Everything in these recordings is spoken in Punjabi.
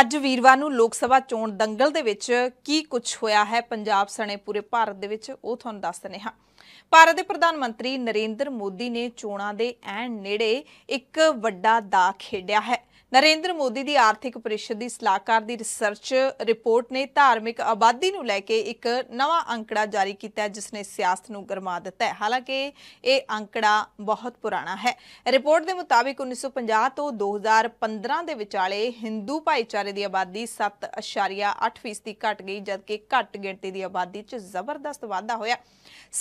ਅੱਜ ਵੀਰਵਾਰ ਨੂੰ ਲੋਕ ਸਭਾ ਚੋਣ ਦੰਗਲ ਦੇ ਵਿੱਚ ਕੀ ਕੁਝ ਹੋਇਆ ਹੈ ਪੰਜਾਬ ਸਣੇ ਪੂਰੇ ਭਾਰਤ ਦੇ ਵਿੱਚ ਉਹ ਤੁਹਾਨੂੰ ਦੱਸ ਦਨੇ ਹਾਂ ਭਾਰਤ ਦੇ ਪ੍ਰਧਾਨ ਮੰਤਰੀ ਨਰਿੰਦਰ ਮੋਦੀ ਨੇ ਚੋਣਾਂ ਦੇ ਐਨ ਨੇੜੇ ਇੱਕ ਵੱਡਾ ਦਾਅ ਖੇਡਿਆ ਹੈ ਨਰਿੰਦਰ ਮੋਦੀ ਦੀ ਆਰਥਿਕ ਪਰਿਸ਼ਦ ਦੀ ਸਲਾਹਕਾਰ ਦੀ ਰਿਸਰਚ ਰਿਪੋਰਟ ਨੇ ਧਾਰਮਿਕ ਆਬਾਦੀ ਨੂੰ ਲੈ ਕੇ ਇੱਕ ਨਵਾਂ ਅੰਕੜਾ ਜਾਰੀ ਕੀਤਾ ਜਿਸ ਨੇ ਸਿਆਸਤ ਨੂੰ ਗਰਮਾ ਦਿੱਤਾ ਹੈ ਹਾਲਾਂਕਿ ਇਹ ਅੰਕੜਾ ਬਹੁਤ ਪੁਰਾਣਾ ਹੈ ਰਿਪੋਰਟ ਦੇ ਮੁਤਾਬਿਕ 1950 ਤੋਂ 2015 ਦੇ ਵਿਚਾਲੇ ਹਿੰਦੂ ਭਾਈਚਾਰੇ ਦੀ ਆਬਾਦੀ 7.8% ਘਟ ਗਈ ਜਦਕਿ ਘੱਟ ਗਿਣਤੀ ਦੀ ਆਬਾਦੀ 'ਚ ਜ਼ਬਰਦਸਤ ਵਾਧਾ ਹੋਇਆ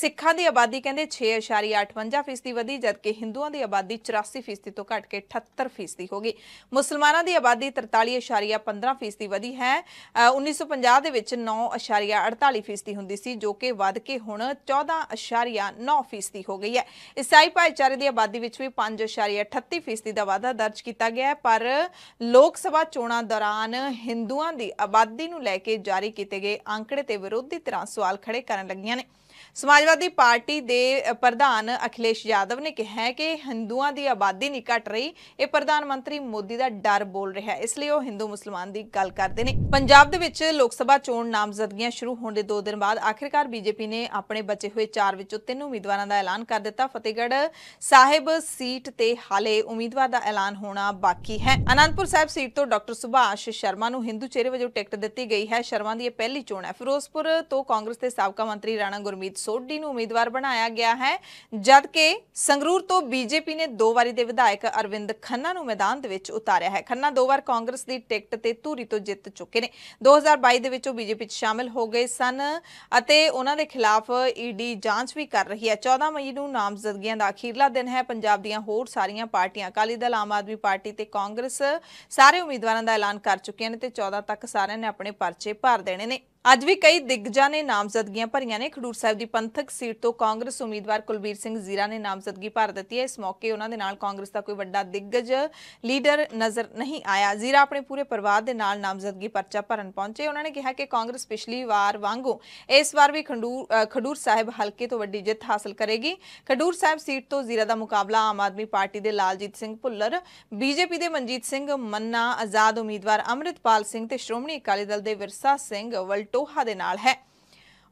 ਸਿੱਖਾਂ ਦੀ ਆਬਾਦੀ ਕਹਿੰਦੇ 6.58% ਵਧੀ ਜਦਕਿ ਹਿੰਦੂਆਂ ਦੀ ਆਬਾਦੀ 84% ਤੋਂ ਘਟ ਕੇ 78% ਹੋ ਗਈ ਮੁਸਲਮਾਨਾਂ ਦੀ ਆਬਾਦੀ 43.15 ਫੀਸਦੀ ਵਧੀ ਹੈ 1950 ਦੇ ਵਿੱਚ 9.48 ਫੀਸਦੀ ਹੁੰਦੀ ਸੀ ਜੋ ਕਿ ਵਧ ਕੇ ਹੁਣ 14.9 ਫੀਸਦੀ ਹੋ ਗਈ ਹੈ ਈਸਾਈ ਭਾਈਚਾਰੇ ਦੀ ਆਬਾਦੀ ਵਿੱਚ ਵੀ 5.38 ਫੀਸਦੀ ਦਾ ਵਾਧਾ ਦਰਜ ਕੀਤਾ ਗਿਆ ਹੈ ਪਰ ਲੋਕ ਸਭਾ ਚੋਣਾਂ ਦੌਰਾਨ ਹਿੰਦੂਆਂ ਦੀ ਆਬਾਦੀ ਨੂੰ ਲੈ ਕੇ ਜਾਰੀ ਕੀਤੇ ਗਏ ਅੰਕੜੇ ਤੇ ਵਿਰੋਧੀ ਤਰ੍ਹਾਂ ਸਵਾਲ ਖੜੇ ਕਰਨ ਲੱਗੀਆਂ ਨੇ ਸਮਾਜਵਾਦੀ ਪਾਰਟੀ ਦੇ ਪ੍ਰਧਾਨ ਅਖਿਲੇਸ਼ ਯਾਦਵ ਨੇ ਕਿਹਾ ਹੈ ਕਿ ਹਿੰਦੂਆਂ ਦੀ ਆਬਾਦੀ ਨਹੀਂ ਘਟ ਰਹੀ ਇਹ ਪ੍ਰਧਾਨ ਮੰਤਰੀ ਮੋਦੀ ਦਾ ਡਰ ਬੋਲ ਰਿਹਾ ਇਸ ਲਈ ਉਹ ਹਿੰਦੂ ਮੁਸਲਮਾਨ ਦੀ ਗੱਲ ਕਰਦੇ ਨੇ ਪੰਜਾਬ ਦੇ ਵਿੱਚ ਲੋਕ ਸਭਾ ਚੋਣ ਨਾਮਜ਼ਦਗੀਆਂ ਸ਼ੁਰੂ ਹੋਣ ਦੇ 2 ਦਿਨ ਬਾਅਦ ਆਖਿਰਕਾਰ ਬੀਜੇਪੀ ਨੇ ਆਪਣੇ ਬਚੇ ਹੋਏ 4 ਵਿੱਚੋਂ 3 ਉਮੀਦਵਾਰਾਂ ਦਾ ਐਲਾਨ ਕਰ ਦਿੱਤਾ ਫਤਿਹਗੜ੍ਹ ਸਾਹਿਬ ਸੀਟ ਤੇ ਹਾਲੇ ਉਮੀਦਵਾਰ ਦਾ ਐਲਾਨ ਹੋਣਾ ਬਾਕੀ ਹੈ ਅਨੰਦਪੁਰ ਸਾਹਿਬ ਸੀਟ ਤੋਂ ਡਾਕਟਰ ਸੁਭਾਸ਼ ਸ਼ਰਮਾ ਨੂੰ ਹਿੰਦੂ ਚਿਹਰੇ ਵਜੋਂ ਟਿਕਟ ਦਿੱਤੀ ਗਈ ਹੈ ਸ਼ਰਮਾ ਦੀ ਇਹ ਪਹਿਲੀ ਚੋਣ ਹੈ ਫਿਰੋਜ਼ਪੁਰ ਤੋਂ ਕਾਂਗਰਸ ਦੇ ਸਾਬਕਾ ਮੰਤਰੀ ਰਾਣਾ ਗੁਰਮੀਤ ਸੋਢੀ ਨੂੰ ਉਮੀਦਵਾਰ ਬਣਾਇਆ ਗਿਆ ਹੈ ਜਦਕਿ ਸੰਗਰੂਰ ਤੋਂ ਬੀਜੇਪੀ ਨੇ ਦੋ ਵਾਰੀ ਦੇ ਵਿਧਾਇਕ ਅਰਵਿੰਦ ਖੰਨਾ ਨੂੰ ਮੈਦਾਨ ਦੇ ਵਿੱਚ ਉਤਾਰਿਆ ਹੈ ਖੰਨਾ ਦੋ ਵਾਰ ਕਾਂਗਰਸ ਦੀ ਟਿਕਟ ਤੇ ਧੂਰੀ ਤੋਂ ਜਿੱਤ ਚੁੱਕੇ ਨੇ 2022 ਦੇ ਵਿੱਚ ਉਹ ਬੀਜੇਪੀ 'ਚ ਸ਼ਾਮਲ ਹੋ ਗਏ ਸਨ ਅਤੇ ਉਹਨਾਂ ਦੇ ਖਿਲਾਫ ਈਡੀ ਜਾਂਚ ਵੀ ਕਰ ਰਹੀ ਹੈ 14 ਮਈ ਨੂੰ ਨਾਮਜ਼ਦਗੀਆਂ ਦਾ ਅਖੀਰਲਾ ਦਿਨ ਹੈ ਪੰਜਾਬ ਦੀਆਂ ਹੋਰ ਸਾਰੀਆਂ ਪਾਰਟੀਆਂ ਅਕਾਲੀ ਦਲ ਆਮ ਆਦਮੀ ਪਾਰਟੀ ਤੇ ਕਾਂਗਰਸ ਸਾਰੇ ਉਮੀਦਵਾਰਾਂ ਦਾ ਐਲਾਨ ਕਰ ਚੁੱਕੀਆਂ ਨੇ ਤੇ 14 ਤੱਕ ਸਾਰਿਆਂ ਨੇ ਆਪਣੇ ਪਰਚੇ ਭਰ ਦੇਣੇ ਨੇ ਅੱਜ ਵੀ ਕਈ ਦਿੱਗਜਾਂ ਨੇ ਨਾਮਜ਼ਦਗੀਆਂ ਭਰੀਆਂ ਨੇ ਖਡੂਰ ਸਾਹਿਬ ਦੀ ਪੰਥਕ ਸੀਟ ਤੋਂ ਕਾਂਗਰਸ ਉਮੀਦਵਾਰ ਕੁਲਬੀਰ ਸਿੰਘ ਜ਼ੀਰਾ ਨੇ ਨਾਮਜ਼ਦਗੀ ਭਰ ਦਿੱਤੀ ਹੈ ਇਸ ਮੌਕੇ ਉਹਨਾਂ ਦੇ ਨਾਲ ਕਾਂਗਰਸ ਦਾ ਕੋਈ ਵੱਡਾ ਦਿੱਗਜ ਲੀਡਰ ਨਜ਼ਰ ਨਹੀਂ ਆਇਆ ਜ਼ੀਰਾ ਆਪਣੇ ਪੂਰੇ ਪਰਿਵਾਰ ਦੇ ਨਾਲ ਨਾਮਜ਼ਦਗੀ ਪਰਚਾ ਭਰਨ ਪਹੁੰਚੇ ਉਹਨਾਂ ਨੇ ਕਿਹਾ ਕਿ ਕਾਂਗਰਸ ਪਿਛਲੀ ਵਾਰ ਵਾਂਗੂ ਇਸ ਵਾਰ ਵੀ ਖਡੂਰ ਸਾਹਿਬ ਹਲਕੇ ਤੋਂ ਵੱਡੀ ਜਿੱਤ ਹਾਸਲ ਕਰੇਗੀ ਖਡੂਰ ਸਾਹਿਬ ਸੀਟ ਤੋਂ ਜ਼ੀਰਾ ਦਾ ਮੁਕਾਬਲਾ ਆਮ ਆਦਮੀ ਪਾਰਟੀ ਦੇ ਲਾਲਜੀਤ ਸਿੰਘ ਭੁੱਲਰ ਬੀਜੇਪੀ ਦੇ ਮਨਜੀਤ ਸਿੰਘ ਮੰਨਾ ਆਜ਼ਾਦ ਉਮੀਦਵਾਰ ਅਮਰਿਤਪਾਲ ਸਿੰਘ ਤੇ ਸ਼੍ਰੋਮਣੀ ਅਕਾਲੀ ਦਲ ਦੇ ਵਿਰਸਾ ਸਿੰਘ ਵਲਟ ਟੋਹਾ ਦੇ ਨਾਲ ਹੈ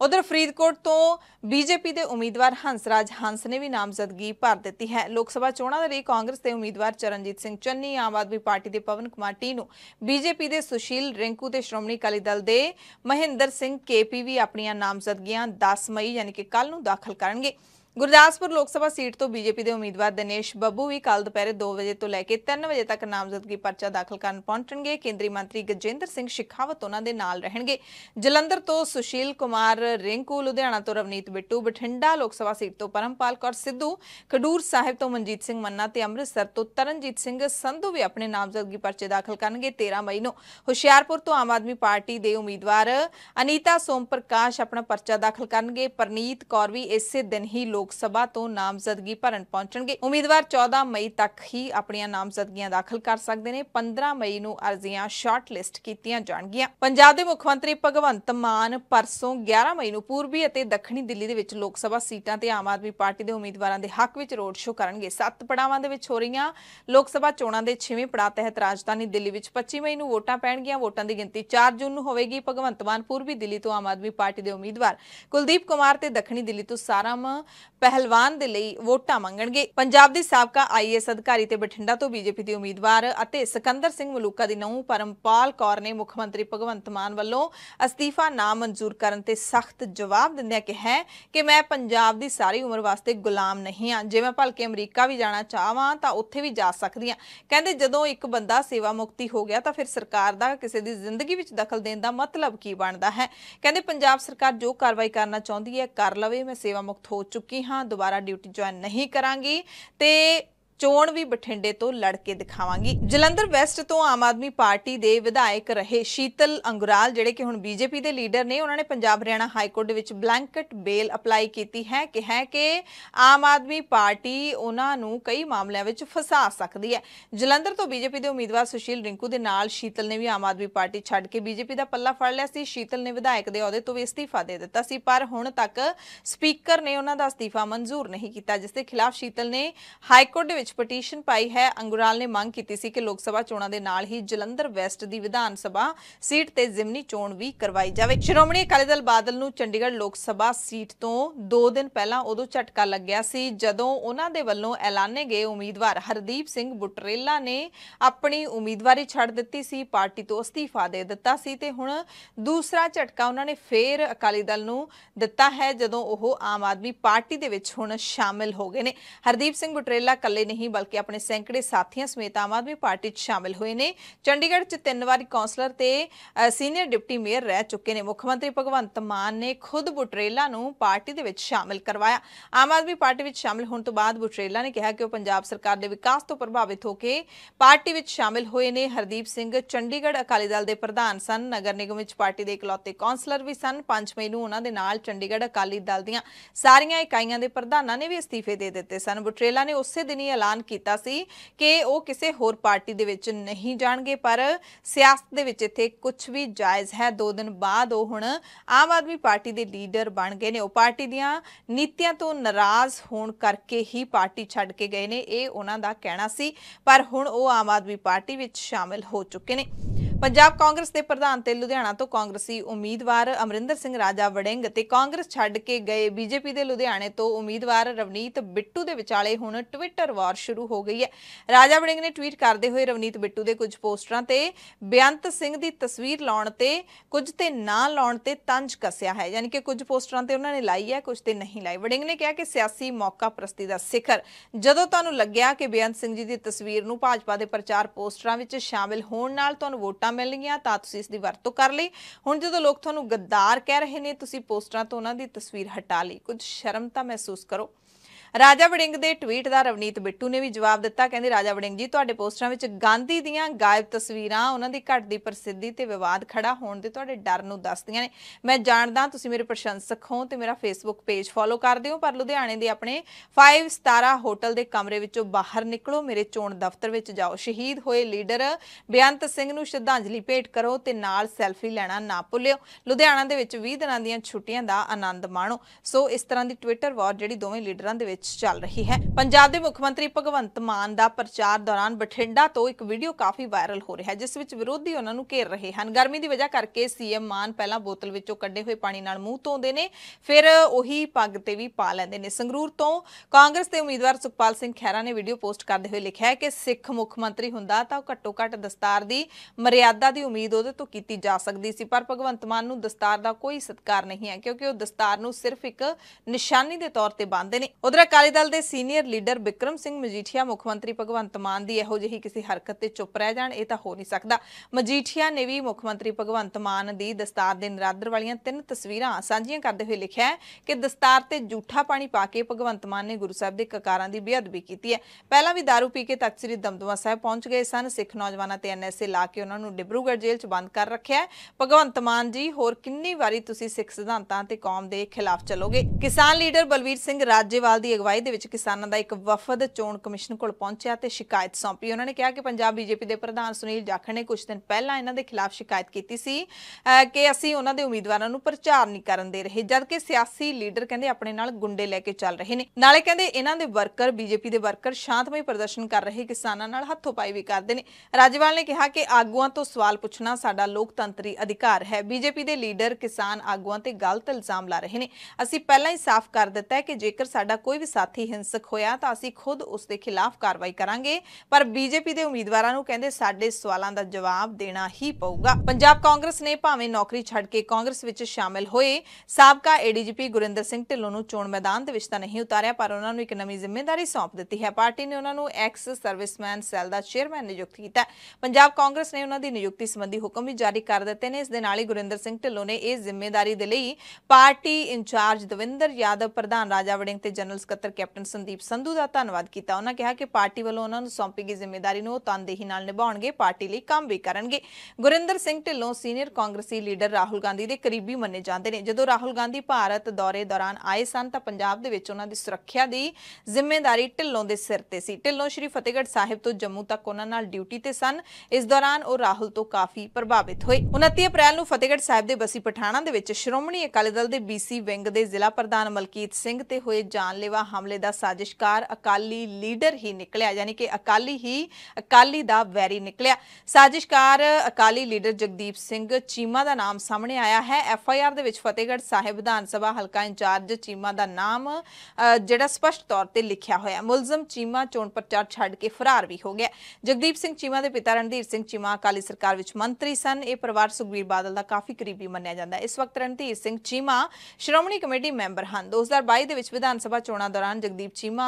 ਉਧਰ ਫਰੀਦਕੋਟ ਤੋਂ ਬੀਜੇਪੀ ਦੇ ਉਮੀਦਵਾਰ ਹੰਸਰਾਜ ਹੰਸ ਨੇ ਵੀ ਨਾਮਜ਼ਦਗੀ ਭਰ ਦਿੱਤੀ ਹੈ ਲੋਕ ਸਭਾ ਚੋਣਾਂ ਦੇ ਲਈ ਕਾਂਗਰਸ ਦੇ ਉਮੀਦਵਾਰ ਚਰਨਜੀਤ ਸਿੰਘ ਚੰਨੀ ਆਮ ਆਦਮੀ ਪਾਰਟੀ ਦੇ ਪਵਨ ਕੁਮਾਰ ਟੀਨੂ ਬੀਜੇਪੀ ਦੇ ਸੁਸ਼ੀਲ ਰਿੰਕੂ ਤੇ ਸ਼੍ਰੋਮਣੀ ਅਕਾਲੀ ਦਲ ਦੇ ਮਹਿੰਦਰ ਸਿੰਘ ਕੇਪੀ ਵੀ ਆਪਣੀਆਂ ਨਾਮਜ਼ਦਗੀਆਂ 10 ਮਈ ਯਾਨੀ ਕਿ ਕੱਲ ਨੂੰ ਦਾਖਲ ਕਰਨਗੇ ਗੁਰਦਾਸਪੁਰ ਲੋਕ ਸਭਾ ਸੀਟ ਤੋਂ ਬੀਜੇਪੀ ਦੇ ਉਮੀਦਵਾਰ ਦਿਨੇਸ਼ ਬੱਬੂ ਵੀ ਕੱਲ ਦੁਪਹਿਰੇ 2 ਵਜੇ ਤੋਂ ਲੈ ਕੇ 3 ਵਜੇ ਤੱਕ ਨਾਮਜ਼ਦਗੀ ਪਰਚਾ ਦਾਖਲ ਕਰਨ ਪਹੁੰਚਣਗੇ ਕੇਂਦਰੀ ਮੰਤਰੀ ਗਜੇਂਦਰ ਸਿੰਘ ਸ਼ਿਖਾਵਤ ਉਹਨਾਂ ਦੇ ਨਾਲ ਰਹਿਣਗੇ ਜਲੰਧਰ ਤੋਂ ਸੁਸ਼ੀਲ ਕੁਮਾਰ ਰਿੰਕੂ ਲੁਧਿਆਣਾ ਤੋਂ ਰਵਨੀਤ ਬਿੱਟੂ ਬਠਿੰਡਾ ਲੋਕ ਸਭਾ ਸੀਟ ਤੋਂ ਪਰਮਪਾਲ ਕੌਰ ਸਿੱਧੂ ਖਡੂਰ ਸਾਹਿਬ ਤੋਂ ਮਨਜੀਤ ਸਿੰਘ ਮੰਨਾ ਤੇ ਅੰਮ੍ਰਿਤਸਰ ਤੋਂ ਤਰਨਜੀਤ ਸਿੰਘ ਸੰਧੂ ਵੀ ਆਪਣੇ ਨਾਮਜ਼ਦਗੀ ਪਰਚੇ ਦਾਖਲ ਕਰਨਗੇ 13 ਮਈ ਨੂੰ ਹੁਸ਼ਿਆਰਪੁਰ ਤੋਂ ਆਮ ਆਦਮੀ ਪਾਰਟੀ ਦੇ ਉਮੀਦਵਾਰ ਅਨੀਤਾ ਸੋਮ ਪ੍ਰਕਾਸ਼ ਆਪਣਾ ਪਰਚਾ ਦਾਖਲ ਕਰਨਗੇ ਪਰਨੀਤ ਕੌਰ ਵੀ ਇਸੇ ਦਿਨ ਹੀ ਲੋਕ ਲੋਕ ਸਭਾ ਤੋਂ ਨਾਮਜ਼ਦਗੀ ਭਰਨ ਪਹੁੰਚਣਗੇ ਉਮੀਦਵਾਰ 14 ਮਈ ਤੱਕ ਹੀ ਆਪਣੀਆਂ ਨਾਮਜ਼ਦਗੀਆਂ ਦਾਖਲ ਕਰ ਸਕਦੇ ਨੇ 15 ਮਈ ਨੂੰ ਅਰਜ਼ੀਆਂ ਸ਼ਾਰਟ ਲਿਸਟ ਕੀਤੀਆਂ ਜਾਣਗੀਆਂ ਪੰਜਾਬ ਦੇ ਮੁੱਖ ਮੰਤਰੀ ਭਗਵੰਤ ਮਾਨ ਪਰਸੋਂ 11 ਮਈ ਨੂੰ ਪੂਰਬੀ ਅਤੇ ਦੱਖਣੀ ਦਿੱਲੀ ਦੇ ਵਿੱਚ ਲੋਕ ਸਭਾ ਸੀਟਾਂ ਤੇ ਆਮ ਆਦਮੀ ਪਾਰਟੀ ਦੇ ਉਮੀਦਵਾਰਾਂ ਦੇ ਹੱਕ ਵਿੱਚ ਰੋਡ ਸ਼ੋਅ ਕਰਨਗੇ ਸੱਤ ਪੜਾਵਾਂ ਦੇ ਵਿੱਚ ਹੋ ਰਹੀਆਂ ਲੋਕ ਸਭਾ ਚੋਣਾਂ ਦੇ 6ਵੇਂ ਪੜਾਅ ਤਹਿਤ ਰਾਜਧਾਨੀ ਦਿੱਲੀ ਵਿੱਚ 25 ਮਈ ਨੂੰ ਵੋਟਾਂ ਪੈਣਗੀਆਂ ਵੋਟਾਂ ਦੀ ਗਿਣਤੀ 4 ਜੂਨ ਨੂੰ ਹੋਵੇਗੀ ਭਗਵੰਤ ਮਾਨ ਪੂਰਬੀ ਦਿੱਲੀ ਤੋਂ ਆਮ ਆਦਮੀ ਪਾਰਟੀ ਦੇ ਉਮੀਦਵਾਰ ਕੁਲਦੀਪ ਕੁਮਾਰ ਤੇ ਦੱਖਣੀ ਦਿੱਲੀ ਤੋਂ ਸਾਰਾਮ ਪਹਿਲਵਾਨ ਦੇ ਲਈ ਵੋਟਾਂ ਮੰਗਣਗੇ ਪੰਜਾਬ ਦੇ ਸਾਬਕਾ ਆਈਐਸ ਅਧਿਕਾਰੀ ਤੇ ਬਠਿੰਡਾ ਤੋਂ ਬੀਜੇਪੀ ਦੇ ਉਮੀਦਵਾਰ ਅਤੇ ਸਿਕੰਦਰ ਸਿੰਘ ਮਲੂਕਾ ਦੀ ਨੌਂ ਪਰਮਪਾਲ ਕੌਰ ਨੇ ਮੁੱਖ ਮੰਤਰੀ ਭਗਵੰਤ ਮਾਨ ਵੱਲੋਂ ਅਸਤੀਫਾ ਨਾ ਮਨਜ਼ੂਰ ਕਰਨ ਤੇ ਸਖਤ ਜਵਾਬ ਦਿੰਦਿਆਂ ਕਿਹਾ ਕਿ ਮੈਂ ਪੰਜਾਬ ਦੀ ਸਾਰੀ ਉਮਰ ਵਾਸਤੇ ਗੁਲਾਮ ਨਹੀਂ ਹਾਂ ਜੇ ਮੈਂ ਭਲਕੇ ਅਮਰੀਕਾ ਵੀ ਜਾਣਾ ਚਾਹਾਂ ਤਾਂ ਉੱਥੇ ਵੀ ਜਾ ਸਕਦੀ ਹਾਂ ਕਹਿੰਦੇ ਜਦੋਂ ਇੱਕ ਬੰਦਾ ਸੇਵਾ ਮੁਕਤੀ ਹੋ ਗਿਆ ਤਾਂ ਫਿਰ ਸਰਕਾਰ ਦਾ ਕਿਸੇ ਦੀ ਜ਼ਿੰਦਗੀ ਵਿੱਚ ਦਖਲ ਦੇਣ ਦਾ ਮਤਲਬ ਕੀ ਬਣਦਾ ਹੈ ਕਹਿੰਦੇ ਪੰਜਾਬ ਸਰਕਾਰ ਜੋ ਕਾਰਵਾਈ ਕਰਨਾ ਚਾਹੁੰਦੀ ਹੈ ਕਰ ਲਵੇ ਮੈਂ ਸੇਵਾ ਮੁਕਤ ਹੋ ਚੁੱਕੀ ਹਾਂ ਹਾਂ ਦੁਬਾਰਾ ਡਿਊਟੀ ਜੁਆਇਨ ਨਹੀਂ ਕਰਾਂਗੀ ਤੇ ਚੋਣ ਵੀ ਬਠਿੰਡੇ ਤੋਂ ਲੜ ਕੇ ਦਿਖਾਵਾਂਗੀ ਜਲੰਧਰ ਵੈਸਟ ਤੋਂ ਆਮ ਆਦਮੀ ਪਾਰਟੀ ਦੇ ਵਿਧਾਇਕ ਰਹੇ ਸ਼ੀਤਲ ਅੰਗਰਾਲ ਜਿਹੜੇ ਕਿ ਹੁਣ ਬੀਜੇਪੀ ਦੇ ਲੀਡਰ ਨੇ ਉਹਨਾਂ ਨੇ ਪੰਜਾਬ ਹਰਿਆਣਾ ਹਾਈ ਕੋਰਟ ਦੇ ਵਿੱਚ ਬਲੈਂਕਟ ਬੇਲ ਅਪਲਾਈ ਕੀਤੀ ਹੈ ਕਿ ਹੈ ਕਿ ਆਮ ਆਦਮੀ ਪਾਰਟੀ ਉਹਨਾਂ ਨੂੰ ਕਈ ਮਾਮਲਿਆਂ ਵਿੱਚ ਫਸਾ ਸਕਦੀ ਹੈ ਜਲੰਧਰ ਤੋਂ ਬੀਜੇਪੀ ਦੇ ਉਮੀਦਵਾਰ ਸੁਸ਼ੀਲ ਰਿੰਕੂ ਦੇ ਨਾਲ ਸ਼ੀਤਲ ਨੇ ਵੀ ਆਮ ਆਦਮੀ ਪਾਰਟੀ ਛੱਡ ਕੇ ਬੀਜੇਪੀ ਦਾ ਪੱਲਾ ਫੜ ਲਿਆ ਸੀ ਸ਼ੀਤਲ ਨੇ ਵਿਧਾਇਕ ਦੇ ਅਹੁਦੇ ਤੋਂ ਵੀ ਅਸਤੀਫਾ ਦੇ ਦਿੱਤਾ ਸੀ ਪਰ ਹੁਣ ਤੱਕ ਸਪੀਕਰ ਨੇ ਉਹਨਾਂ ਦਾ ਅਸਤੀਫਾ ਮਨਜ਼ੂਰ ਨਹੀਂ ਕੀਤਾ ਜਿਸ ਦੇ ਖਿਲਾਫ ਸ਼ੀਤਲ ਨੇ ਹਾਈ ਕੋਰਟ ਦੇ ਵਿੱਚ ਪਟੀਸ਼ਨ ਪਾਈ ਹੈ ਅੰਗੁਰਾਲ ਨੇ ਮੰਗ ਕੀਤੀ ਸੀ ਕਿ ਲੋਕ ਸਭਾ ਚੋਣਾਂ ਦੇ ਨਾਲ ਹੀ ਜਲੰਧਰ ਵੈਸਟ ਦੀ ਵਿਧਾਨ ਸਭਾ ਸੀਟ ਤੇ ਜ਼ਿਮਨੀ ਚੋਣ ਵੀ ਕਰਵਾਈ ਜਾਵੇ ਸ਼੍ਰੋਮਣੀ ਅਕਾਲੀ ਦਲ ਬਾਦਲ ਨੂੰ ਚੰਡੀਗੜ੍ਹ ਲੋਕ ਸਭਾ ਸੀਟ ਤੋਂ 2 ਦਿਨ ਪਹਿਲਾਂ ਉਦੋਂ ਝਟਕਾ ਲੱਗਿਆ ਸੀ ਜਦੋਂ ਉਹਨਾਂ ਦੇ ਵੱਲੋਂ ਐਲਾਨੇ ਗਏ ਉਮੀਦਵਾਰ ਹਰਦੀਪ ਸਿੰਘ ਬੁਟਰੇਲਾ ਨੇ ਆਪਣੀ ਉਮੀਦਵਾਰੀ ਛੱਡ ਦਿੱਤੀ ਸੀ ਪਾਰਟੀ ਤੋਂ ਅਸਤੀਫਾ ਦੇ ਦਿੱਤਾ ਸੀ ਤੇ ਹੁਣ ਦੂਸਰਾ ਝਟਕਾ ਉਹਨਾਂ ਨੇ ਫੇਰ ਅਕਾਲੀ ਦਲ ਨੂੰ ਦਿੱਤਾ ਹੈ ਜਦੋਂ ਉਹ ਆਮ ਆਦਮੀ ਪਾਰਟੀ ਦੇ ਵਿੱਚ ਹੁਣ ਸ਼ਾਮਿਲ ਹੋ ਗਏ ਨੇ ਹਰਦੀਪ ਸਿੰਘ ਬੁਟਰੇਲਾ ਕੱਲੇ ਨਹੀਂ ਬਲਕਿ ਆਪਣੇ ਸੈਂਕੜੇ ਸਾਥੀਆਂ ਸਮੇਤ ਆਮ ਆਦਮੀ ਪਾਰਟੀ 'ਚ ਸ਼ਾਮਿਲ ਹੋਏ ਨੇ ਚੰਡੀਗੜ੍ਹ 'ਚ ਤਿੰਨ ਵਾਰੀ ਕੌਂਸਲਰ ਤੇ ਸੀਨੀਅਰ ਡਿਪਟੀ ਮੇਅਰ ਰਹਿ ਚੁੱਕੇ ਨੇ ਮੁੱਖ ਮੰਤਰੀ ਭਗਵੰਤ ਮਾਨ ਨੇ ਖੁਦ ਬੁਟਰੇਲਾ ਨੂੰ ਪਾਰਟੀ ਦੇ ਵਿੱਚ ਸ਼ਾਮਿਲ ਕਰਵਾਇਆ ਆਮ ਆਦਮੀ ਪਾਰਟੀ ਵਿੱਚ ਸ਼ਾਮਿਲ ਹੋਣ ਤੋਂ ਬਾਅਦ ਬੁਟਰੇਲਾ ਨੇ ਕਿਹਾ ਕਿ ਉਹ ਪੰਜਾਬ ਸਰਕਾਰ ਦੇ ਵਿਕਾਸ ਤੋਂ ਪ੍ਰਭਾਵਿਤ ਹੋ ਕੇ ਪਾਰਟੀ ਵਿੱਚ ਸ਼ਾਮਿਲ ਹੋਏ ਨੇ ਹਰਦੀਪ ਸਿੰਘ ਚੰਡੀਗੜ੍ਹ ਅਕਾਲੀ ਦਲ ਦੇ ਪ੍ਰਧਾਨ ਸਨ ਨਗਰ ਨਿਗਮ ਵਿੱਚ ਪਾਰਟੀ ਦੇ ਇਕਲੌਤੇ ਕੌਂਸਲਰ ਵੀ ਸਨ 5 ਮਈ ਨੂੰ ਉਹਨਾਂ ਦੇ ਨਾਲ ਚੰਡੀਗੜ੍ਹ ਅਕਾਲੀ ਦਲ ਦੀਆਂ ਸਾਰੀਆਂ ਇਕਾਈਆਂ ਦੇ ਪ੍ਰਧਾਨਾਂ ਨੇ ਵੀ ਅਸਤੀਫੇ ਦੇ ਦਿੱਤੇ ਸਨ ਬੁਟਰੇਲਾ ਨੇ ਉਸੇ ਦਿਨ ਹੀ ਐਲਾਨ ਕੀਤਾ ਸੀ ਕਿ ਉਹ ਕਿਸੇ ਹੋਰ ਪਾਰਟੀ ਦੇ ਵਿੱਚ ਨਹੀਂ ਜਾਣਗੇ ਪਰ ਸਿਆਸਤ ਦੇ ਵਿੱਚ ਇੱਥੇ ਕੁਝ ਵੀ ਜਾਇਜ਼ ਹੈ 2 ਦਿਨ ਬਾਅਦ ਉਹ ਹੁਣ ਆਮ ਆਦਮੀ ਪਾਰਟੀ ਦੇ ਲੀਡਰ ਬਣ ਗਏ ਨੇ ਉਹ ਪਾਰਟੀ ਦੀਆਂ ਨੀਤੀਆਂ ਤੋਂ ਨਾਰਾਜ਼ ਹੋਣ ਕਰਕੇ ਹੀ ਪਾਰਟੀ ਛੱਡ ਕੇ ਗਏ ਨੇ ਇਹ ਉਹਨਾਂ ਦਾ ਕਹਿਣਾ ਸੀ ਪਰ ਹੁਣ ਉਹ ਆਮ ਆਦਮੀ ਪਾਰਟੀ ਵਿੱਚ ਸ਼ਾਮਿਲ ਹੋ ਚੁੱਕੇ ਨੇ ਪੰਜਾਬ ਕਾਂਗਰਸ ਦੇ ਪ੍ਰਧਾਨ ਤੇ ਲੁਧਿਆਣਾ ਤੋਂ ਕਾਂਗਰਸੀ ਉਮੀਦਵਾਰ ਅਮਰਿੰਦਰ ਸਿੰਘ ਰਾਜਾ ਵੜਿੰਗ ਤੇ ਕਾਂਗਰਸ ਛੱਡ ਕੇ ਗਏ ਬੀਜੇਪੀ ਦੇ ਲੁਧਿਆਣੇ ਤੋਂ ਉਮੀਦਵਾਰ ਰਵਨੀਤ ਬਿੱਟੂ ਦੇ ਵਿਚਾਲੇ ਹੁਣ ਟਵਿੱਟਰ ਵਾਰ ਸ਼ੁਰੂ ਹੋ ਗਈ ਹੈ ਰਾਜਾ ਵੜਿੰਗ ਨੇ ਟਵੀਟ ਕਰਦੇ ਹੋਏ ਰਵਨੀਤ ਬਿੱਟੂ ਦੇ ਕੁਝ ਪੋਸਟਰਾਂ ਤੇ ਬਿਆੰਤ ਸਿੰਘ ਦੀ ਤਸਵੀਰ ਲਾਉਣ ਤੇ ਕੁਝ ਤੇ ਨਾ ਲਾਉਣ ਤੇ ਤੰਜ ਕਸਿਆ ਹੈ ਯਾਨੀ ਕਿ ਕੁਝ ਪੋਸਟਰਾਂ ਤੇ ਉਹਨਾਂ ਨੇ ਲਾਈ ਹੈ ਕੁਝ ਤੇ ਨਹੀਂ ਲਾਈ ਵੜਿੰਗ ਨੇ ਕਿਹਾ ਕਿ ਸਿਆਸੀ ਮੌਕਾ ਪ੍ਰਸਤੀ ਦਾ ਸਿਖਰ ਜਦੋਂ ਤੁਹਾਨੂੰ ਲੱਗਿਆ ਕਿ ਬਿਆੰਤ ਸਿੰਘ ਜੀ ਦੀ ਤਸਵੀਰ ਨੂੰ ਭਾਜਪਾ ਦੇ ਪ੍ਰਚਾਰ ਪੋਸਟਰਾਂ ਵਿੱਚ ਸ਼ਾਮਿਲ ਹੋਣ ਨਾਲ ਤੁਹਾਨੂੰ ਵੋਟਾਂ ਮਿਲਣਗੀਆਂ ਤਾਂ ਤੁਸੀਂ ਇਸ ਦੀ ਵਰਤੋਂ ਕਰ ਲਈ ਹੁਣ ਜਦੋਂ ਲੋਕ ਤੁਹਾਨੂੰ ਗੱਦਾਰ ਕਹਿ ਰਹੇ ਨੇ ਤੁਸੀਂ ਪੋਸਟਰਾਂ ਤੋਂ ਉਹਨਾਂ ਦੀ ਤਸਵੀਰ ਹਟਾ ਲਈ ਕੁਝ ਸ਼ਰਮ ਤਾਂ ਮਹਿਸੂਸ ਕਰੋ ਰਾਜਾ ਵੜਿੰਗ ਦੇ ਟਵੀਟ ਦਾ ਰਵਨੀਤ ਬਿੱਟੂ ਨੇ ਵੀ ਜਵਾਬ ਦਿੱਤਾ ਕਹਿੰਦੇ ਰਾਜਾ ਵੜਿੰਗ ਜੀ ਤੁਹਾਡੇ ਪੋਸਟਰਾਂ ਵਿੱਚ ਗਾਂਧੀ ਦੀਆਂ ਗਾਇਬ ਤਸਵੀਰਾਂ ਉਹਨਾਂ ਦੀ ਘਟਦੀ ਪ੍ਰਸਿੱਧੀ ਤੇ ਵਿਵਾਦ ਖੜਾ ਹੋਣ ਦੇ ਤੁਹਾਡੇ ਡਰ ਨੂੰ ਦੱਸਦੀਆਂ ਨੇ ਮੈਂ ਜਾਣਦਾ ਤੁਸੀਂ ਮੇਰੇ ਪ੍ਰਸ਼ੰਸਕ ਹੋ ਤੇ ਮੇਰਾ ਫੇਸਬੁੱਕ ਪੇਜ ਫੋਲੋ ਕਰਦੇ ਹੋ ਪਰ ਲੁਧਿਆਣੇ ਦੇ ਆਪਣੇ 5 ਸਤਾਰਾ ਹੋਟਲ ਦੇ ਕਮਰੇ ਵਿੱਚੋਂ ਬਾਹਰ ਨਿਕਲੋ ਮੇਰੇ ਚੋਣ ਦਫ਼ਤਰ ਵਿੱਚ ਜਾਓ ਸ਼ਹੀਦ ਹੋਏ ਲੀਡਰ ਬਿਆਨਤ ਸਿੰਘ ਨੂੰ ਸ਼ਰਧਾਂਜਲੀ ਭੇਟ ਕਰੋ ਤੇ ਨਾਲ ਸੈਲਫੀ ਲੈਣਾ ਨਾ ਭੁੱਲਿਓ ਲੁਧਿਆਣਾ ਦੇ ਵਿੱਚ 20 ਦਿਨਾਂ ਦੀਆਂ ਛੁੱਟੀਆਂ ਦਾ ਆਨੰਦ ਮਾਣੋ ਸੋ ਇਸ ਤਰ੍ਹਾਂ ਦੀ ਟਵਿੱਟਰ ਵਾਰ ਜਿਹੜੀ ਦੋਵੇਂ ਲੀਡਰਾਂ ਦੇ ਵਿੱਚ ਵਿੱਚ ਚੱਲ ਰਹੀ ਹੈ ਪੰਜਾਬ ਦੇ ਮੁੱਖ ਮੰਤਰੀ ਭਗਵੰਤ ਮਾਨ ਦਾ ਪ੍ਰਚਾਰ ਦੌਰਾਨ ਬਠਿੰਡਾ ਤੋਂ ਇੱਕ ਵੀਡੀਓ ਕਾਫੀ ਵਾਇਰਲ ਹੋ ਰਿਹਾ ਹੈ ਜਿਸ ਵਿੱਚ ਵਿਰੋਧੀ ਉਹਨਾਂ ਨੂੰ ਘੇਰ ਰਹੇ ਹਨ ਗਰਮੀ ਦੀ ਵਜ੍ਹਾ ਕਰਕੇ ਸੀਐਮ ਮਾਨ ਪਹਿਲਾਂ ਬੋਤਲ ਵਿੱਚੋਂ ਕੱਢੇ ਹੋਏ ਪਾਣੀ ਨਾਲ ਮੂੰਹ ਧੋਂਦੇ ਨੇ ਫਿਰ ਉਹੀ ਪੱਗ ਤੇ ਵੀ ਪਾ ਲੈਂਦੇ ਨੇ ਸੰਗਰੂਰ ਤੋਂ ਕਾਂਗਰਸ ਦੇ ਉਮੀਦਵਾਰ ਸੁਖਪਾਲ ਸਿੰਘ ਖਹਿਰਾ ਨੇ ਵੀਡੀਓ ਪੋਸਟ ਕਰਦੇ ਹੋਏ ਲਿਖਿਆ ਹੈ ਕਿ ਸਿੱਖ ਮੁੱਖ ਮੰਤਰੀ ਹੁੰਦਾ ਤਾਂ ਘੱਟੋ ਘੱਟ ਦਸਤਾਰ ਦੀ ਮਰਿਆਦਾ ਦੀ ਉਮੀਦ ਉਹਦੇ ਤੋਂ ਕੀਤੀ ਜਾ ਸਕਦੀ ਸੀ ਪਰ ਭਗਵੰਤ ਮਾਨ ਨੂੰ ਦਸਤਾਰ ਦਾ ਕੋਈ ਸਤਿਕਾਰ ਨਹੀਂ ਹੈ ਕਿਉਂਕਿ ਉਹ ਦਸਤਾਰ ਨੂੰ ਸਿਰਫ ਇੱਕ ਨਿਸ਼ਾਨੀ ਦੇ ਤੌਰ ਤੇ ਬੰਨਦੇ ਨੇ ਉਧਰ ਅਕਾਲੀ ਦਲ ਦੇ ਸੀਨੀਅਰ ਲੀਡਰ ਵਿਕਰਮ ਸਿੰਘ ਮਜੀਠੀਆ ਮੁੱਖ ਮੰਤਰੀ ਭਗਵੰਤ ਮਾਨ ਦੀ ਇਹੋ ਜਿਹੀ ਕਿਸੇ ਹਰਕਤ ਤੇ ਚੁੱਪ ਰਹਿ ਜਾਣ ਇਹ ਤਾਂ ਹੋ ਨਹੀਂ ਸਕਦਾ ਮਜੀਠੀਆ ਨੇ ਵੀ ਮੁੱਖ ਮੰਤਰੀ ਭਗਵੰਤ ਮਾਨ ਦੀ ਦਸਤਾਰ ਦੇ ਨਿਰਾਦਰ ਵਾਲੀਆਂ ਤਿੰਨ ਤਸਵੀਰਾਂ ਸਾਂਝੀਆਂ ਕਰਦੇ ਹੋਏ ਲਿਖਿਆ ਹੈ ਕਿ ਦਸਤਾਰ ਤੇ ਝੂਠਾ ਪਾਣੀ ਪਾ ਕੇ ਭਗਵੰਤ ਮਾਨ ਨੇ ਗੁਰੂ ਸਾਹਿਬ ਦੇ ਕਕਾਰਾਂ ਦੀ ਬੇਅਦਬੀ ਕੀਤੀ ਹੈ ਪਹਿਲਾਂ ਵੀ दारू ਪੀ ਕੇ ਤਖਤ ਸ੍ਰੀ ਦਮਦਮਾ ਸਾਹਿਬ ਪਹੁੰਚ ਗਏ ਸਨ ਸਿੱਖ ਨੌਜਵਾਨਾਂ ਤੇ ਐਨਐਸਏ ਲਾ ਕੇ ਉਹਨਾਂ ਨੂੰ ਡਿਬਰੂਗੜ੍ਹ ਜੇਲ੍ਹ 'ਚ ਬੰਦ ਕਰ ਰੱਖਿਆ ਭਗਵੰਤ ਮਾਨ ਜੀ ਹੋਰ ਕਿੰਨੀ ਵਾਰੀ ਤੁਸੀਂ ਸਿੱਖ ਸਿਧਾਂਤਾਂ ਤੇ ਕੌਮ ਦੇ ਖਿਲਾਫ ਚੱਲੋਗੇ ਕਿਸਾਨ ਲੀਡਰ ਬਲਵੀਰ ਸਿੰਘ ਰਾਜੇਵਾਲ ਦੀ ਅਗਵਾਈ ਦੇ ਵਿੱਚ ਕਿਸਾਨਾਂ ਦਾ ਇੱਕ ਵਫਦ ਚੋਣ ਕਮਿਸ਼ਨ ਕੋਲ ਪਹੁੰਚਿਆ ਤੇ ਸ਼ਿਕਾਇਤ ਸੌਂਪੀ ਉਹਨਾਂ ਨੇ ਕਿਹਾ ਕਿ ਪੰਜਾਬ ਬੀਜੇਪੀ ਦੇ ਪ੍ਰਧਾਨ ਸੁਨੀਲ ਜਾਖੜ ਨੇ ਕੁਝ ਦਿਨ ਪਹਿਲਾਂ ਇਹਨਾਂ ਦੇ ਖਿਲਾਫ ਸ਼ਿਕਾਇਤ ਕੀਤੀ ਸੀ ਕਿ ਅਸੀਂ ਉਹਨਾਂ ਦੇ ਉਮੀਦਵਾਰਾਂ ਨੂੰ ਪ੍ਰਚਾਰ ਨਹੀਂ ਕਰਨ ਦੇ ਰਹੇ ਜਦ ਕਿ ਸਿਆਸੀ ਲੀਡਰ ਕਹਿੰਦੇ ਆਪਣੇ ਨਾਲ ਗੁੰਡੇ ਲੈ ਕੇ ਚੱਲ ਰਹੇ ਨੇ ਨਾਲੇ ਕਹਿੰਦੇ ਇਹਨਾਂ ਦੇ ਵਰਕਰ ਬੀਜੇਪੀ ਦੇ ਵਰਕਰ ਸ਼ਾਂਤਮਈ ਪ੍ਰਦਰਸ਼ਨ ਕਰ ਰਹੇ ਕਿਸਾਨਾਂ ਨਾਲ ਹੱਥੋਂ ਪਾਈ ਵੀ ਕਰਦੇ ਨੇ ਰਾਜਵਾਲ ਨੇ ਕਿਹਾ ਕਿ ਆਗੂਆਂ ਤੋਂ ਸਵਾਲ ਪੁੱਛਣਾ ਸਾਡਾ ਲੋਕਤੰਤਰੀ ਅਧਿਕਾਰ ਹੈ ਬੀਜੇਪੀ ਦੇ ਲੀਡਰ ਕਿਸਾਨ ਆਗੂਆਂ ਤੇ ਗਲਤ ਇਲਜ਼ਾਮ ਲਾ ਰਹੇ ਨੇ ਅਸੀਂ ਪਹਿਲਾਂ ਹੀ ਸਾਫ਼ ਕਰ ਦਿੱਤਾ ਹੈ ਕਿ ਜੇਕਰ ਸਾਡਾ ਕੋਈ ਵੀ ਸਾਥੀ ਹਿੰਸਕ ਹੋਇਆ ਤਾਂ ਅਸੀਂ ਖੁਦ ਉਸ ਦੇ ਖਿਲਾਫ ਕਾਰਵਾਈ ਕਰਾਂਗੇ ਪਰ ਬੀਜੇਪੀ ਦੇ ਉਮੀਦਵਾਰਾਂ ਨੂੰ ਕਹਿੰਦੇ ਸਾਡੇ ਸਵਾਲਾਂ ਦਾ ਜਵਾਬ ਦੇਣਾ ਹੀ ਪਊਗਾ ਪੰਜਾਬ ਕਾਂਗਰਸ ਨੇ ਭਾਵੇਂ ਨੌਕਰੀ ਛੱਡ ਕੇ ਕਾਂਗਰਸ ਵਿੱਚ ਸ਼ਾਮਿਲ ਹੋਏ ਸਾਬਕਾ ਏਡੀਜੀਪੀ ਗੁਰਿੰਦਰ ਸਿੰਘ ਢਿੱਲੋਂ ਨੂੰ ਚੋਣ ਮੈਦਾਨ ਦੇ ਵਿੱਚ ਤਾਂ ਨਹੀਂ ਉਤਾਰਿਆ ਪਰ ਉਹਨਾਂ ਨੂੰ ਇੱਕ ਨਵੀਂ ਜ਼ਿੰਮੇਵਾਰੀ ਸੌਂਪ ਦਿੱਤੀ ਹੈ ਪਾਰਟੀ ਨੇ ਉਹਨਾਂ ਨੂੰ ਐਕਸ ਸਰਵਿਸਮੈਨ ਸੈੱਲ ਦਾ ਚੇਅਰਮੈਨ ਨਿਯੁਕਤ ਕੀਤਾ ਪੰਜਾਬ ਕਾਂਗਰਸ ਨੇ ਉਹਨਾਂ ਦੀ ਨਿਯੁਕਤੀ ਸੰਬੰਧੀ ਹੁਕਮ ਵੀ ਜਾਰੀ ਕਰ ਦਿੱਤੇ ਨੇ ਇਸ ਦੇ ਨਾਲ ਹੀ ਗੁਰਿੰਦਰ ਸਿੰਘ ਢਿੱਲੋਂ ਨੇ ਇਹ ਜ਼ਿੰਮੇਵਾਰੀ ਦੇ ਲਈ ਪਾਰਟੀ ਇੰਚਾਰਜ ਦਵਿੰਦਰ ਯਾਦਵ ਪ੍ਰਧਾਨ ਰਾਜਾ ਵੜਿੰਗ ਤੇ ਜਨਰਲ ਸਕੱਤਰ ਕੈਪਟਨ ਸੰਦੀਪ ਸੰਧੂ ਦਾ ਧੰਨਵਾਦ ਕੀਤਾ ਉਹਨਾਂ ਕਿਹਾ ਕਿ ਪਾਰਟੀ ਵੱਲੋਂ ਉਹਨਾਂ ਨੂੰ ਸੌਂਪੀ ਗਈ ਜ਼ਿੰਮੇਵਾਰੀ ਨੂੰ ਉਹ ਤਨਦੇਹੀ ਨਾਲ ਨਿਭਾਉਣਗੇ ਪਾਰਟੀ ਲਈ ਕੰਮ ਵੀ ਕਰਨਗੇ ਗੁਰਿੰਦਰ ਸਿੰਘ ਢਿੱਲੋਂ ਸੀਨੀਅਰ ਕਾਂਗਰਸੀ ਲੀਡਰ ਰਾਹੁਲ ਗਾਂਧੀ ਦੇ ਕਰੀਬੀ ਮੰਨੇ ਜਾਂਦੇ ਨੇ ਜਦੋਂ ਰਾਹੁਲ ਗਾਂਧੀ ਭਾਰਤ ਦੌਰੇ ਦੌਰਾਨ ਆਏ ਸਨ ਤਾਂ ਪੰਜਾਬ ਦੇ ਵਿੱਚ ਉਹਨਾਂ ਦੀ ਸੁਰੱਖਿਆ ਦੀ ਜ਼ਿੰਮੇਵਾਰੀ ਢਿੱਲੋਂ ਦੇ ਸਿਰ ਤੇ ਸੀ ਢਿੱਲੋਂ ਸ਼੍ਰੀ ਫਤਿਹਗੜ੍ਹ ਸਾਹਿਬ ਤੋਂ ਜੰਮੂ ਤੱਕ ਉਹਨਾਂ ਨਾਲ ਡਿਊਟੀ ਤੇ ਸਨ ਇਸ ਦੌਰਾਨ ਉਹ ਰਾਹੁਲ ਤੋਂ ਕਾਫੀ ਪ੍ਰਭਾਵਿਤ ਹੋਏ 29 ਅਪ੍ਰੈਲ ਨੂੰ ਫਤਿਹਗੜ੍ਹ ਸਾਹਿਬ ਦੇ ਬਸੀ ਪਠਾਣਾ ਦੇ ਵਿੱਚ ਸ਼੍ਰੋਮਣੀ ਅਕਾਲੀ ਦਲ ਦੇ ਬੀਸੀ ਵਿੰਗ ਦੇ ਜ਼ਿਲ੍ਹਾ ਪ੍ਰਧਾਨ ਮਲਕੀਤ ਸਿੰਘ ਤੇ ਹੋਏ ਜਾਨਲੇਵਾ ਹਵਾਲਾ ਹਮਲੇ ਦਾ ਸਾਜ਼ਿਸ਼ਕਾਰ ਅਕਾਲੀ ਲੀਡਰ ਹੀ ਨਿਕਲਿਆ ਯਾਨੀ ਕਿ ਅਕਾਲੀ ਹੀ ਅਕਾਲੀ ਦਾ ਵੈਰੀ ਨਿਕਲਿਆ ਸਾਜ਼ਿਸ਼ਕਾਰ ਅਕਾਲੀ ਲੀਡਰ ਜਗਦੀਪ ਸਿੰਘ ਚੀਮਾ ਦਾ ਨਾਮ ਸਾਹਮਣੇ ਆਇਆ ਹੈ ਐਫ ਆਈ ਆਰ ਦੇ ਵਿੱਚ ਫਤਿਹਗੜ੍ਹ ਸਾਹਿਬ ਵਿਧਾਨ ਸਭਾ ਹਲਕਾ ਇੰਚਾਰਜ ਚੀਮਾ ਦਾ ਨਾਮ ਜਿਹੜਾ ਸਪਸ਼ਟ ਤੌਰ ਤੇ ਲਿਖਿਆ ਹੋਇਆ ਮੁਲਜ਼ਮ ਚੀਮਾ ਚੋਣ ਪ੍ਰਚਾਰ ਛੱਡ ਕੇ ਫਰਾਰ ਵੀ ਹੋ ਗਿਆ ਜਗਦੀਪ ਸਿੰਘ ਚੀਮਾ ਦੇ ਪਿਤਾ ਰਣਧੀਰ ਸਿੰਘ ਚੀਮਾ ਅਕਾਲੀ ਸਰਕਾਰ ਵਿੱਚ ਮੰਤਰੀ ਸਨ ਇਹ ਪਰਿਵਾਰ ਸੁਖਬੀਰ ਬਾਦਲ ਦਾ ਕਾਫੀ ਕਰੀਬੀ ਮੰਨਿਆ ਜਾਂਦਾ ਹੈ ਇਸ ਵਕਤ ਰਣਧੀਰ ਸਿੰਘ ਚੀਮਾ ਸ਼੍ਰੋਮਣੀ ਕਮੇਟੀ ਮੈਂਬਰ ਹਨ 2022 ਦੇ ਵਿੱਚ ਵਿਧਾਨ ਸਭਾ ਚੋਣਾਂ ਦੌਰਾਨ ਜਗਦੀਪ ਚੀਮਾ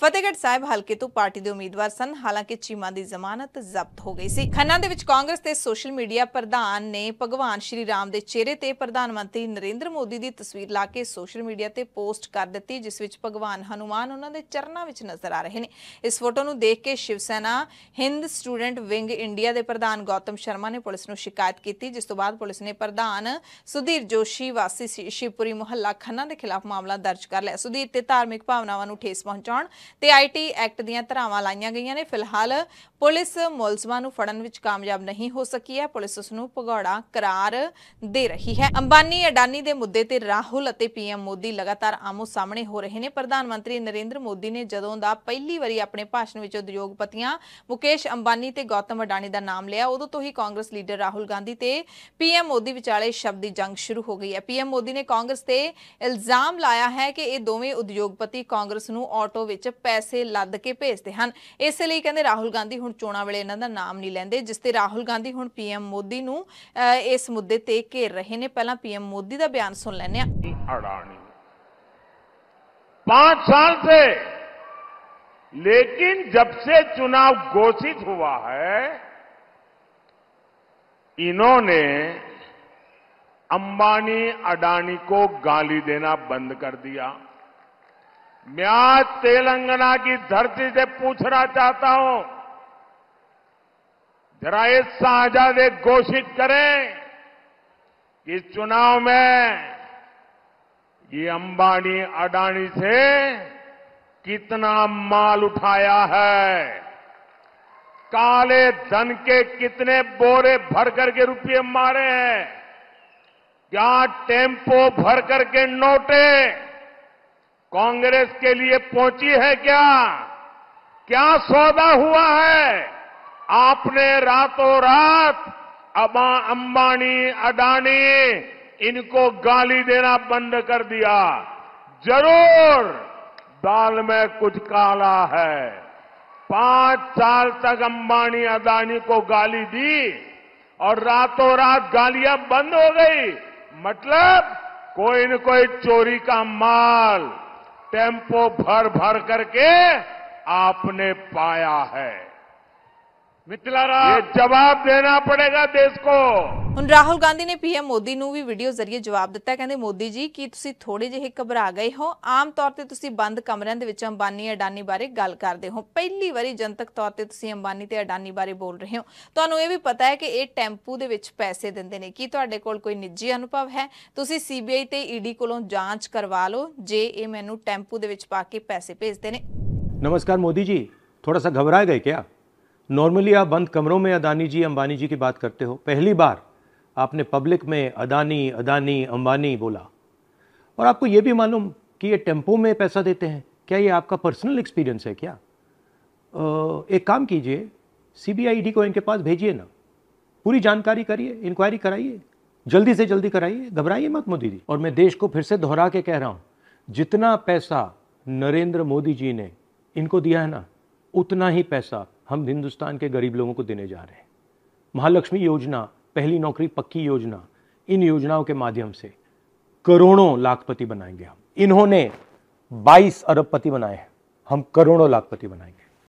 ਫਤਿਹਗੜ੍ਹ ਸਾਹਿਬ ਹਲਕੇ ਤੋਂ ਪਾਰਟੀ ਦੇ ਉਮੀਦਵਾਰ ਸਨ ਹਾਲਾਂਕਿ ਚੀਮਾ ਦੀ ਜ਼ਮਾਨਤ ਜ਼ਬਤ ਹੋ ਗਈ ਸੀ ਖੰਨਾ ਦੇ ਵਿੱਚ ਕਾਂਗਰਸ ਤੇ ਸੋਸ਼ਲ ਮੀਡੀਆ ਪ੍ਰਧਾਨ ਨੇ ਭਗਵਾਨ ਸ਼੍ਰੀ ਰਾਮ ਦੇ ਚਿਹਰੇ ਤੇ ਪ੍ਰਧਾਨ ਮੰਤਰੀ ਨਰਿੰਦਰ ਮੋਦੀ ਦੀ ਤਸਵੀਰ ਲਾ ਕੇ ਸੋਸ਼ਲ ਮੀਡੀਆ ਤੇ ਪੋਸਟ ਕਰ ਦਿੱਤੀ ਜਿਸ ਵਿੱਚ ਭਗਵਾਨ ਹਨੂਮਾਨ ਉਹਨਾਂ ਦੇ ਚਰਨਾਂ ਵਿੱਚ ਨਜ਼ਰ ਆ ਰਹੇ ਨੇ ਇਸ ਫੋਟੋ ਨੂੰ ਦੇਖ ਕੇ ਸ਼ਿਵ ਸੈਨਾ ਹਿੰਦ ਸਟੂਡੈਂਟ ਵਿੰਗ ਇੰਡੀਆ ਦੇ ਪ੍ਰਧਾਨ ਗੌਤਮ ਸ਼ਰਮਾ ਨੇ ਪੁਲਿਸ ਨੂੰ ਸ਼ਿਕਾਇਤ ਕੀਤੀ ਜਿਸ ਤੋਂ ਬਾਅਦ ਪੁਲਿਸ ਨੇ ਪ੍ਰਧਾਨ ਸੁਧੀਰ ਜੋਸ਼ੀ ਵਾਸੀ ਸ਼ਿਵਪੁਰੀ ਮੁਹੱਲਾ ਖੰਨਾ ਦੇ ਖਿਲਾਫ ਮਾਮਲਾ ਦਰਜ ਕਰ ਲਿਆ ਸੁਧੀਰ ਤੇ ਧਾਰਮਿਕ ਧਾਰਮਿਕ ਭਾਵਨਾਵਾਂ ਨੂੰ ਠੇਸ ਪਹੁੰਚਾਉਣ ਤੇ ਆਈਟੀ ਐਕਟ ਦੀਆਂ ਧਰਾਵਾਂ ਲਾਈਆਂ ਗਈਆਂ ਨੇ ਫਿਲਹਾਲ ਪੁਲਿਸ ਮੁਲਜ਼ਮਾਂ ਨੂੰ ਫੜਨ ਵਿੱਚ ਕਾਮਯਾਬ ਨਹੀਂ ਹੋ ਸਕੀ ਹੈ ਪੁਲਿਸ ਉਸ ਨੂੰ ਭਗੌੜਾ ਕਰਾਰ ਦੇ ਰਹੀ ਹੈ ਅੰਬਾਨੀ ਅਡਾਨੀ ਦੇ ਮੁੱਦੇ ਤੇ ਰਾਹੁਲ ਅਤੇ ਪੀਐਮ ਮੋਦੀ ਲਗਾਤਾਰ ਆਮੋ ਸਾਹਮਣੇ ਹੋ ਰਹੇ ਨੇ ਪ੍ਰਧਾਨ ਮੰਤਰੀ ਨਰਿੰਦਰ ਮੋਦੀ ਨੇ ਜਦੋਂ ਦਾ ਪਹਿਲੀ ਵਾਰੀ ਆਪਣੇ ਭਾਸ਼ਣ ਵਿੱਚ ਉਦਯੋਗਪਤੀਆਂ ਮੁਕੇਸ਼ ਅੰਬਾਨੀ ਤੇ ਗੌਤਮ ਅਡਾਨੀ ਦਾ ਨਾਮ ਲਿਆ ਉਦੋਂ ਤੋਂ ਹੀ ਕਾਂਗਰਸ ਲੀਡਰ ਰਾਹੁਲ ਗਾਂਧੀ ਤੇ ਪੀਐਮ ਮੋਦੀ ਵਿਚਾਲੇ ਸ਼ਬਦੀ ਜੰਗ ਸ਼ੁਰੂ ਹੋ ਗਈ ਹੈ ਪੀਐਮ ਮੋਦੀ ਨੇ ਕਾਂਗਰਸ ਤੇ ਇਲਜ਼ਾਮ ਲਾਇਆ ਹੈ ਕਿ ਇਹ ਦੋਵੇਂ ਉਦਯੋਗ ਰਾਸ਼ਟਰਪਤੀ ਕਾਂਗਰਸ ਨੂੰ ਆਟੋ ਵਿੱਚ ਪੈਸੇ ਲੱਦ ਕੇ ਭੇਜਦੇ ਹਨ ਇਸੇ ਲਈ ਕਹਿੰਦੇ ਰਾਹੁਲ ਗਾਂਧੀ ਹੁਣ ਚੋਣਾਂ ਵੇਲੇ ਇਹਨਾਂ ਦਾ ਨਾਮ ਨਹੀਂ ਲੈਂਦੇ ਜਿਸ ਤੇ ਰਾਹੁਲ ਗਾਂਧੀ ਹੁਣ ਪੀਐਮ ਮੋਦੀ ਨੂੰ ਇਸ ਮੁੱਦੇ ਤੇ ਘੇਰ ਰਹੇ ਨੇ ਪਹਿਲਾਂ ਪੀਐਮ ਮੋਦੀ ਦਾ ਬਿਆਨ ਸੁਣ ਲੈਂਦੇ ਆ ਅਡਾਣੀ 5 ਸਾਲ से लेकिन जब से चुनाव घोषित हुआ है इन्होंने अंबानी अडानी को गाली देना बंद कर दिया मैं आज तेलंगाना की धरती से पूछना चाहता हूं जरा इस शाहजाद एक घोषित करें कि चुनाव में ये अंबानी अडानी से कितना माल उठाया है काले धन के कितने बोरे भर करके रुपये मारे हैं क्या टेम्पो भर करके नोटे कांग्रेस के लिए पहुंची है क्या क्या सौदा हुआ है आपने रातों रात अबा अंबानी अडानी इनको गाली देना बंद कर दिया जरूर दाल में कुछ काला है पांच साल तक अंबानी अडानी को गाली दी और रातों रात गालियां बंद हो गई मतलब कोई न कोई चोरी का माल टेम्पो भर भर करके आपने पाया है ਮਿੱਤਲਾਰਾ ਇਹ ਜਵਾਬ ਦੇਣਾ पड़ेगा ਦੇਸ਼ ਕੋ ਹੁਣ ਰਾਹੁਲ ਗਾਂਧੀ ਨੇ ਪੀਐਮ ਮੋਦੀ ਨੂੰ ਵੀ ਵੀਡੀਓ ਜ਼ਰੀਏ ਜਵਾਬ ਦਿੱਤਾ ਕਹਿੰਦੇ ਮੋਦੀ ਜੀ ਕੀ ਤੁਸੀਂ ਥੋੜੇ ਜਿਹੇ ਘਬਰਾ ਗਏ ਹੋ ਆਮ ਤੌਰ ਤੇ ਤੁਸੀਂ ਬੰਦ ਕਮਰਿਆਂ ਦੇ ਵਿੱਚ ਅੰਬਾਨੀ ਅਡਾਨੀ ਬਾਰੇ ਗੱਲ ਕਰਦੇ ਹੋ ਪਹਿਲੀ ਵਾਰੀ ਜਨਤਕ ਤੌਰ ਤੇ ਤੁਸੀਂ ਅੰਬਾਨੀ ਤੇ ਅਡਾਨੀ ਬਾਰੇ ਬੋਲ ਰਹੇ ਹੋ ਤੁਹਾਨੂੰ ਇਹ ਵੀ ਪਤਾ ਹੈ ਕਿ ਇਹ ਟੈਂਪੂ ਦੇ ਵਿੱਚ ਪੈਸੇ ਦਿੰਦੇ ਨੇ ਕੀ ਤੁਹਾਡੇ ਕੋਲ ਕੋਈ ਨਿੱਜੀ ਅਨੁਭਵ ਹੈ ਤੁਸੀਂ ਸੀਬੀਆਈ ਤੇ ਈਡੀ ਕੋਲੋਂ ਜਾਂਚ ਕਰਵਾ ਲਓ ਜੇ ਇਹ ਮੈਨੂੰ ਟੈਂਪੂ ਦੇ ਵਿੱਚ ਪਾ ਕੇ ਪੈਸੇ ਭੇਜਦੇ ਨੇ ਨਮਸਕਾਰ ਮੋਦੀ ਜੀ ਥੋੜਾ ਸਾ ਘਬਰਾਏ ਗਏ ਕਿਆ नॉर्मली आप बंद कमरों में अदानी जी अंबानी जी की बात करते हो पहली बार आपने पब्लिक में अदानी अदानी अंबानी बोला और आपको ये भी मालूम कि ये टेम्पो में पैसा देते हैं क्या ये आपका पर्सनल एक्सपीरियंस है क्या एक काम कीजिए सीबीआईडी को इनके पास भेजिए ना पूरी जानकारी करिए इंक्वायरी कराइए जल्दी से जल्दी कराइए घबराइए मत मोदी जी और मैं देश को फिर से दोहरा के कह रहा हूँ जितना पैसा नरेंद्र मोदी जी ने इनको दिया है ना उतना ही पैसा हम हिंदुस्तान के गरीब लोगों को देने जा रहे हैं महालक्ष्मी योजना पहली नौकरी पक्की योजना इन योजनाओं के माध्यम से करोड़ों लाखपति बनाएंगे हम इन्होंने 22 अरबपति बनाए हैं हम करोड़ों लाखपति बनाएंगे